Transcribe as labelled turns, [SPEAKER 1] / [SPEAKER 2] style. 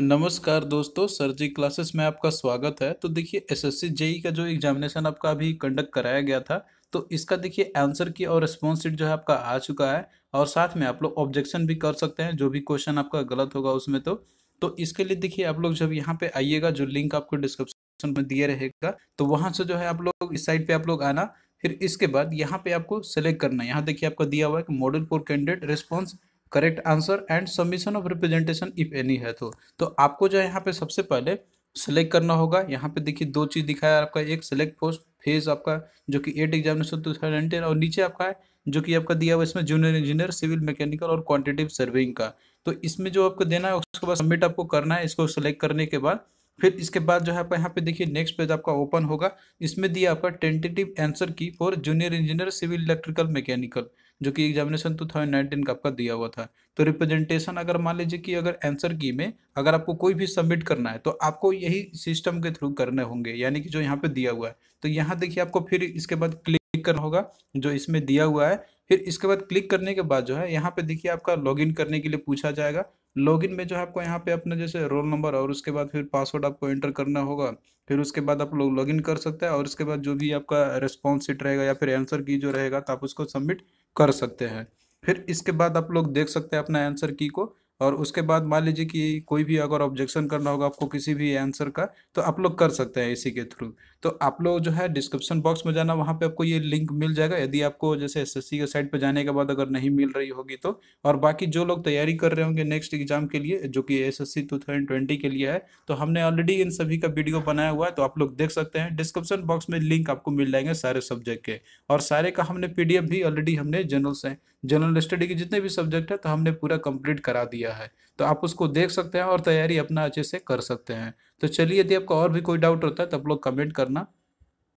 [SPEAKER 1] नमस्कार दोस्तों सर जी क्लासेस में आपका स्वागत है तो देखिए एसएससी जेई का जो एग्जामिनेशन आपका अभी कंडक्ट कराया गया था तो इसका देखिए आंसर की और रिस्पॉन्स जो है आपका आ चुका है और साथ में आप लोग ऑब्जेक्शन भी कर सकते हैं जो भी क्वेश्चन आपका गलत होगा उसमें तो तो इसके लिए देखिए आप लोग जब यहाँ पे आइएगा जो लिंक आपको डिस्क्रिप्शन में दिए रहेगा तो वहाँ से जो है आप लोग इस साइड पे आप लोग आना फिर इसके बाद यहाँ पे आपको सेलेक्ट करना है यहाँ देखिए आपका दिया हुआ है कि model for candidate response correct answer and submission of representation if any है तो तो आपको जो है यहाँ पे सबसे पहले सेलेक्ट करना होगा यहाँ पे देखिए दो चीज़ दिखाया आपका एक सेलेक्ट पोस्ट फेज आपका जो कि एट एग्जामिनेशन टू थाउजेंड और नीचे आपका है जो कि आपका दिया हुआ इसमें जूनियर इंजीनियर सिविल मैकेनिकल और क्वान्टिटिव सर्विंग का तो इसमें जो आपको देना है उसके बाद सबमिट आपको करना है इसको सेलेक्ट करने के बाद फिर इसके बाद जो है आपका यहाँ पे देखिए नेक्स्ट पेज आपका ओपन होगा इसमें दिया आपका tentative answer key for junior engineer civil electrical mechanical जो कि एग्जामिनेशन टू थाउजेंड नाइनटीन का आपका दिया हुआ था तो रिप्रेजेंटेशन अगर मान लीजिए कि अगर आंसर की में अगर आपको कोई भी सबमिट करना है तो आपको यही सिस्टम के थ्रू करने होंगे यानी कि जो यहाँ पे दिया हुआ है तो यहाँ देखिए आपको फिर इसके बाद क्लिक करना होगा जो इसमें दिया हुआ है फिर इसके बाद क्लिक करने के बाद जो है यहाँ पे देखिए आपका इन करने के लिए पूछा जाएगा लॉगिन में जो है आपको यहाँ पे अपना जैसे रोल नंबर और उसके बाद फिर पासवर्ड आपको एंटर करना होगा फिर उसके बाद आप लोग लॉगिन कर सकते हैं और उसके बाद जो भी आपका रिस्पॉन्स सीट रहेगा या फिर आंसर की जो रहेगा तो आप उसको सबमिट कर सकते हैं फिर इसके बाद आप लोग देख सकते हैं अपना आंसर की को और उसके बाद मान लीजिए कि कोई भी अगर ऑब्जेक्शन करना होगा आपको किसी भी आंसर का तो आप लोग कर सकते हैं इसी के थ्रू तो आप लोग जो है डिस्क्रिप्शन बॉक्स में जाना वहाँ पे आपको ये लिंक मिल जाएगा यदि आपको जैसे एसएससी के साइट पे जाने के बाद अगर नहीं मिल रही होगी तो और बाकी जो लोग तैयारी कर रहे होंगे नेक्स्ट एग्जाम के लिए जो कि एस एस के लिए है तो हमने ऑलरेडी इन सभी का वीडियो बनाया हुआ है तो आप लोग देख सकते हैं डिस्क्रिप्शन बॉक्स में लिंक आपको मिल जाएंगे सारे सब्जेक्ट के और सारे का हमने पी भी ऑलरेडी हमने जनरल से जनरल स्टडी के जितने भी सब्जेक्ट है तो हमने पूरा कंप्लीट करा दिया दिया है तो आप उसको देख सकते हैं और तैयारी अपना अच्छे से कर सकते हैं तो चलिए यदि आपका और भी कोई डाउट होता है तो आप लोग कमेंट करना